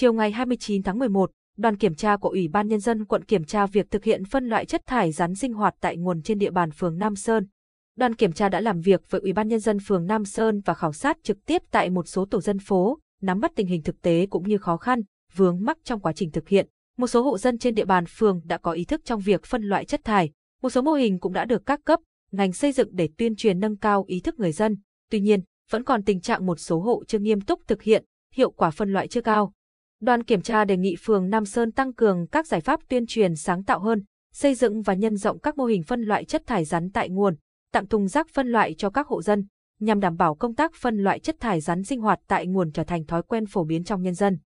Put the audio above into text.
Chiều ngày 29 tháng 11, đoàn kiểm tra của Ủy ban Nhân dân quận kiểm tra việc thực hiện phân loại chất thải rắn sinh hoạt tại nguồn trên địa bàn phường Nam Sơn. Đoàn kiểm tra đã làm việc với Ủy ban Nhân dân phường Nam Sơn và khảo sát trực tiếp tại một số tổ dân phố, nắm bắt tình hình thực tế cũng như khó khăn, vướng mắc trong quá trình thực hiện. Một số hộ dân trên địa bàn phường đã có ý thức trong việc phân loại chất thải, một số mô hình cũng đã được các cấp, ngành xây dựng để tuyên truyền nâng cao ý thức người dân. Tuy nhiên, vẫn còn tình trạng một số hộ chưa nghiêm túc thực hiện, hiệu quả phân loại chưa cao Đoàn kiểm tra đề nghị phường Nam Sơn tăng cường các giải pháp tuyên truyền sáng tạo hơn, xây dựng và nhân rộng các mô hình phân loại chất thải rắn tại nguồn, tặng thùng rác phân loại cho các hộ dân, nhằm đảm bảo công tác phân loại chất thải rắn sinh hoạt tại nguồn trở thành thói quen phổ biến trong nhân dân.